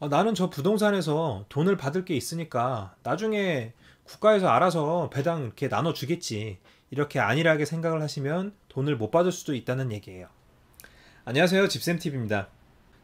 어, 나는 저 부동산에서 돈을 받을 게 있으니까 나중에 국가에서 알아서 배당 이렇게 나눠주겠지. 이렇게 안일하게 생각을 하시면 돈을 못 받을 수도 있다는 얘기예요. 안녕하세요. 집쌤TV입니다.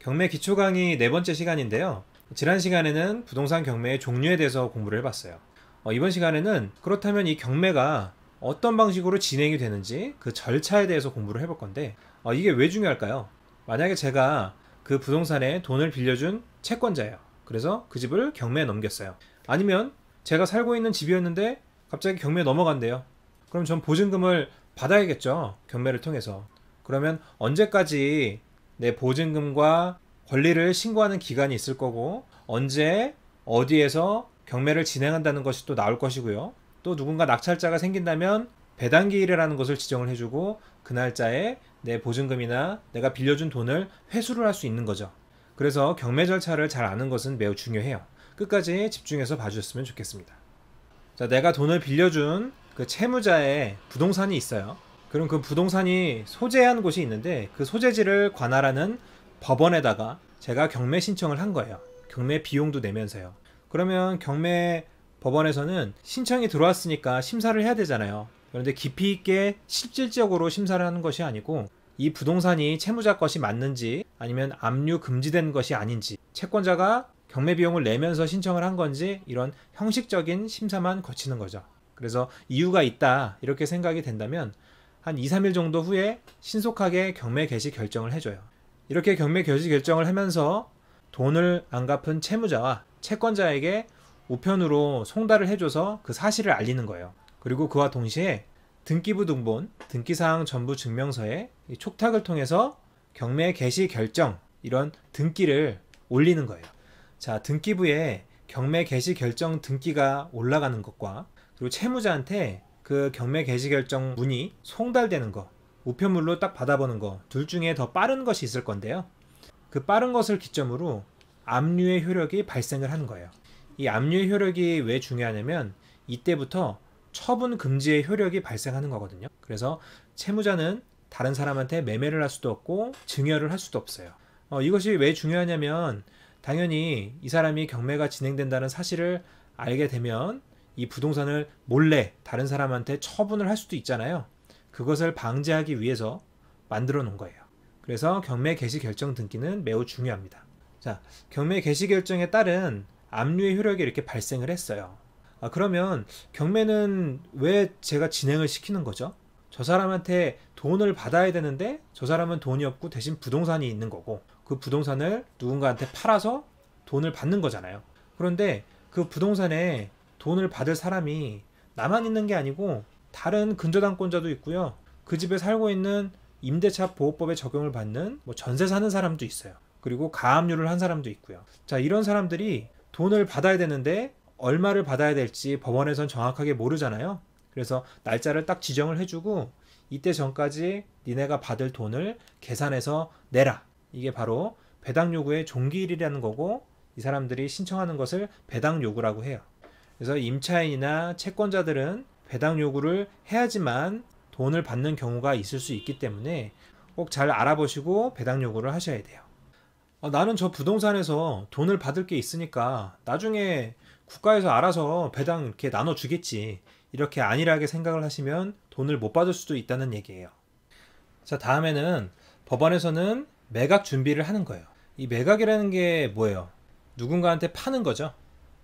경매 기초 강의 네 번째 시간인데요. 지난 시간에는 부동산 경매의 종류에 대해서 공부를 해봤어요. 어, 이번 시간에는 그렇다면 이 경매가 어떤 방식으로 진행이 되는지 그 절차에 대해서 공부를 해볼 건데 어, 이게 왜 중요할까요? 만약에 제가 그 부동산에 돈을 빌려준 채권자예요. 그래서 그 집을 경매에 넘겼어요. 아니면 제가 살고 있는 집이었는데 갑자기 경매에 넘어간대요. 그럼 전 보증금을 받아야겠죠. 경매를 통해서. 그러면 언제까지 내 보증금과 권리를 신고하는 기간이 있을 거고 언제 어디에서 경매를 진행한다는 것이 또 나올 것이고요. 또 누군가 낙찰자가 생긴다면 배당기일이라는 것을 지정을 해주고 그 날짜에 내 보증금이나 내가 빌려준 돈을 회수를 할 수 있는 거죠. 그래서 경매 절차를 잘 아는 것은 매우 중요해요. 끝까지 집중해서 봐주셨으면 좋겠습니다. 자, 내가 돈을 빌려준 그 채무자의 부동산이 있어요. 그럼 그 부동산이 소재한 곳이 있는데 그 소재지를 관할하는 법원에다가 제가 경매 신청을 한 거예요. 경매 비용도 내면서요. 그러면 경매 법원에서는 신청이 들어왔으니까 심사를 해야 되잖아요. 그런데 깊이 있게 실질적으로 심사를 하는 것이 아니고 이 부동산이 채무자 것이 맞는지 아니면 압류 금지된 것이 아닌지 채권자가 경매 비용을 내면서 신청을 한 건지 이런 형식적인 심사만 거치는 거죠. 그래서 이유가 있다 이렇게 생각이 된다면 한 2, 3일 정도 후에 신속하게 경매 개시 결정을 해줘요. 이렇게 경매 개시 결정을 하면서 돈을 안 갚은 채무자와 채권자에게 우편으로 송달을 해줘서 그 사실을 알리는 거예요. 그리고 그와 동시에 등기부 등본, 등기사항 전부 증명서에 촉탁을 통해서 경매 개시 결정 이런 등기를 올리는 거예요. 자, 등기부에 경매 개시 결정 등기가 올라가는 것과 그리고 채무자한테 그 경매 개시 결정 문이 송달되는 거, 우편물로 딱 받아보는 거, 둘 중에 더 빠른 것이 있을 건데요. 그 빠른 것을 기점으로 압류의 효력이 발생을 하는 거예요. 이 압류의 효력이 왜 중요하냐면 이때부터 처분 금지의 효력이 발생하는 거거든요. 그래서 채무자는 다른 사람한테 매매를 할 수도 없고 증여를 할 수도 없어요. 어, 이것이 왜 중요하냐면 당연히 이 사람이 경매가 진행된다는 사실을 알게 되면 이 부동산을 몰래 다른 사람한테 처분을 할 수도 있잖아요. 그것을 방지하기 위해서 만들어 놓은 거예요. 그래서 경매 개시 결정 등기는 매우 중요합니다. 자, 경매 개시 결정에 따른 압류의 효력이 이렇게 발생을 했어요. 아, 그러면 경매는 왜 제가 진행을 시키는 거죠? 저 사람한테 돈을 받아야 되는데 저 사람은 돈이 없고 대신 부동산이 있는 거고 그 부동산을 누군가한테 팔아서 돈을 받는 거잖아요. 그런데 그 부동산에 돈을 받을 사람이 나만 있는 게 아니고 다른 근저당권자도 있고요. 그 집에 살고 있는 임대차 보호법에 적용을 받는 뭐 전세 사는 사람도 있어요. 그리고 가압류를 한 사람도 있고요. 자, 이런 사람들이 돈을 받아야 되는데 얼마를 받아야 될지 법원에선 정확하게 모르잖아요. 그래서 날짜를 딱 지정을 해주고 이때 전까지 니네가 받을 돈을 계산해서 내라. 이게 바로 배당 요구의 종기일이라는 거고 이 사람들이 신청하는 것을 배당 요구라고 해요. 그래서 임차인이나 채권자들은 배당 요구를 해야지만 돈을 받는 경우가 있을 수 있기 때문에 꼭 잘 알아보시고 배당 요구를 하셔야 돼요. 어, 나는 저 부동산에서 돈을 받을 게 있으니까 나중에 국가에서 알아서 배당 이렇게 나눠주겠지. 이렇게 안일하게 생각을 하시면 돈을 못 받을 수도 있다는 얘기예요. 자, 다음에는 법원에서는 매각 준비를 하는 거예요. 이 매각이라는 게 뭐예요? 누군가한테 파는 거죠.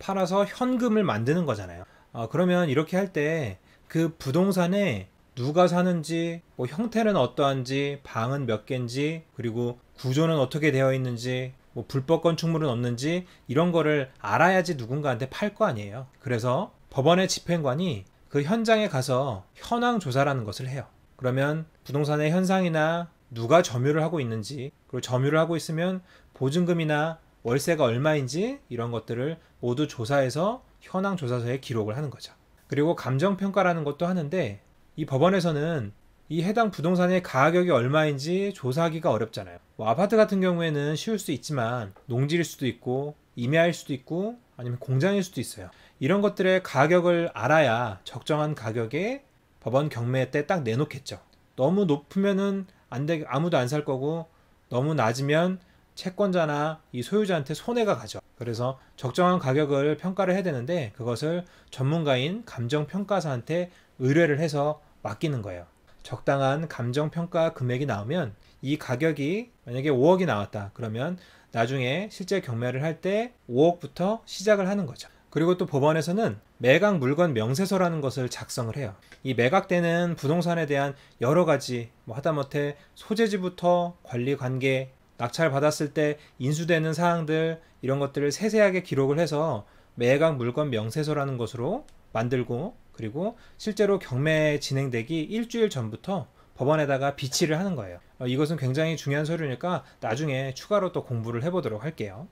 팔아서 현금을 만드는 거잖아요. 아, 그러면 이렇게 할 때 그 부동산에 누가 사는지, 뭐 형태는 어떠한지, 방은 몇 개인지, 그리고 구조는 어떻게 되어 있는지, 뭐 불법 건축물은 없는지 이런 거를 알아야지 누군가한테 팔 거 아니에요. 그래서 법원의 집행관이 그 현장에 가서 현황 조사라는 것을 해요. 그러면 부동산의 현상이나 누가 점유를 하고 있는지 그리고 점유를 하고 있으면 보증금이나 월세가 얼마인지 이런 것들을 모두 조사해서 현황 조사서에 기록을 하는 거죠. 그리고 감정평가라는 것도 하는데 이 법원에서는 이 해당 부동산의 가격이 얼마인지 조사하기가 어렵잖아요. 뭐 아파트 같은 경우에는 쉬울 수 있지만 농지일 수도 있고 임야일 수도 있고 아니면 공장일 수도 있어요. 이런 것들의 가격을 알아야 적정한 가격에 법원 경매 때 딱 내놓겠죠. 너무 높으면은 안 되, 아무도 안 살 거고 너무 낮으면 채권자나 이 소유자한테 손해가 가죠. 그래서 적정한 가격을 평가를 해야 되는데 그것을 전문가인 감정평가사한테 의뢰를 해서 맡기는 거예요. 적당한 감정 평가 금액이 나오면 이 가격이 만약에 5억이 나왔다. 그러면 나중에 실제 경매를 할 때 5억부터 시작을 하는 거죠. 그리고 또 법원에서는 매각 물건 명세서라는 것을 작성을 해요. 이 매각되는 부동산에 대한 여러 가지 뭐 하다못해 소재지부터 관리 관계, 낙찰 받았을 때 인수되는 사항들 이런 것들을 세세하게 기록을 해서 매각 물건 명세서라는 것으로 만들고 그리고 실제로 경매 진행되기 일주일 전부터 법원에다가 비치를 하는 거예요. 어, 이것은 굉장히 중요한 서류니까 나중에 추가로 또 공부를 해보도록 할게요.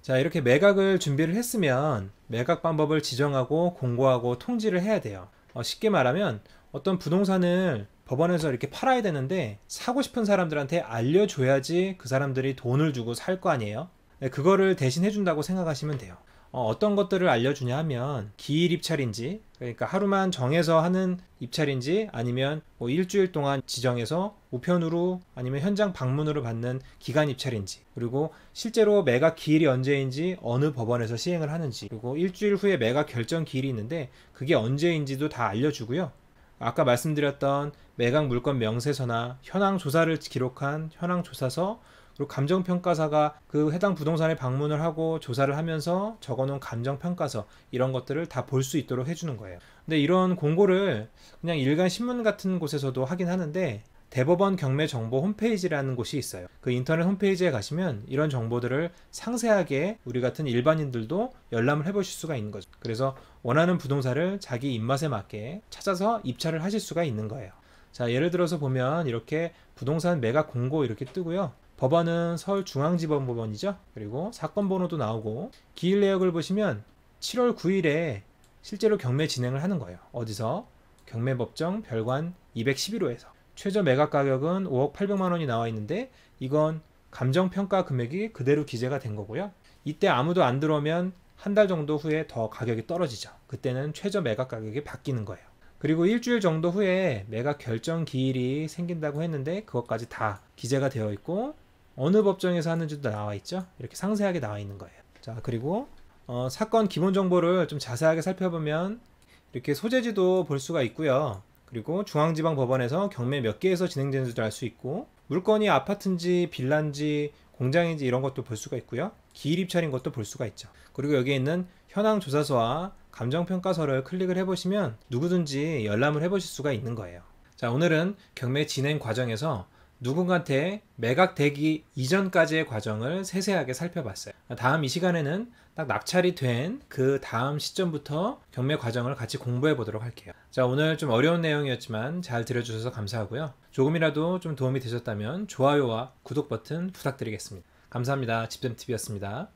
자, 이렇게 매각을 준비를 했으면 매각 방법을 지정하고 공고하고 통지를 해야 돼요. 어, 쉽게 말하면 어떤 부동산을 법원에서 이렇게 팔아야 되는데 사고 싶은 사람들한테 알려줘야지 그 사람들이 돈을 주고 살 거 아니에요. 네, 그거를 대신 해준다고 생각하시면 돼요. 어, 떤 것들을 알려주냐 하면 기일 입찰인지 그러니까 하루만 정해서 하는 입찰인지 아니면 뭐 일주일 동안 지정해서 우편으로 아니면 현장 방문으로 받는 기간 입찰인지 그리고 실제로 매각 기일이 언제인지 어느 법원에서 시행을 하는지 그리고 일주일 후에 매각 결정 기일이 있는데 그게 언제인지도 다 알려주고요. 아까 말씀드렸던 매각 물건 명세서나 현황 조사를 기록한 현황 조사서 그리고 감정평가사가 그 해당 부동산에 방문을 하고 조사를 하면서 적어놓은 감정평가서 이런 것들을 다 볼 수 있도록 해주는 거예요. 근데 이런 공고를 그냥 일간 신문 같은 곳에서도 하긴 하는데 대법원 경매 정보 홈페이지라는 곳이 있어요. 그 인터넷 홈페이지에 가시면 이런 정보들을 상세하게 우리 같은 일반인들도 열람을 해보실 수가 있는 거죠. 그래서 원하는 부동산을 자기 입맛에 맞게 찾아서 입찰을 하실 수가 있는 거예요. 자, 예를 들어서 보면 이렇게 부동산 매각 공고 이렇게 뜨고요. 법안은 서울중앙지법법원이죠. 그리고 사건 번호도 나오고 기일 내역을 보시면 7월 9일에 실제로 경매 진행을 하는 거예요. 어디서? 경매법정 별관 211호에서. 최저 매각 가격은 5억 800만 원이 나와 있는데 이건 감정평가 금액이 그대로 기재가 된 거고요. 이때 아무도 안 들어오면 한 달 정도 후에 더 가격이 떨어지죠. 그때는 최저 매각 가격이 바뀌는 거예요. 그리고 일주일 정도 후에 매각 결정 기일이 생긴다고 했는데 그것까지 다 기재가 되어 있고 어느 법정에서 하는지도 나와 있죠. 이렇게 상세하게 나와 있는 거예요. 자, 그리고 어, 사건 기본 정보를 좀 자세하게 살펴보면 이렇게 소재지도 볼 수가 있고요. 그리고 중앙지방법원에서 경매 몇 개에서 진행되는지도 알 수 있고 물건이 아파트인지 빌란지 공장인지 이런 것도 볼 수가 있고요. 기일입찰인 것도 볼 수가 있죠. 그리고 여기에 있는 현황 조사서와 감정평가서를 클릭을 해보시면 누구든지 열람을 해보실 수가 있는 거예요. 자, 오늘은 경매 진행 과정에서 누군가한테 매각되기 이전까지의 과정을 세세하게 살펴봤어요. 다음 이 시간에는 딱 낙찰이 된 그 다음 시점부터 경매 과정을 같이 공부해 보도록 할게요. 자, 오늘 좀 어려운 내용이었지만 잘 들어주셔서 감사하고요. 조금이라도 좀 도움이 되셨다면 좋아요와 구독 버튼 부탁드리겠습니다. 감사합니다. 집쌤TV였습니다.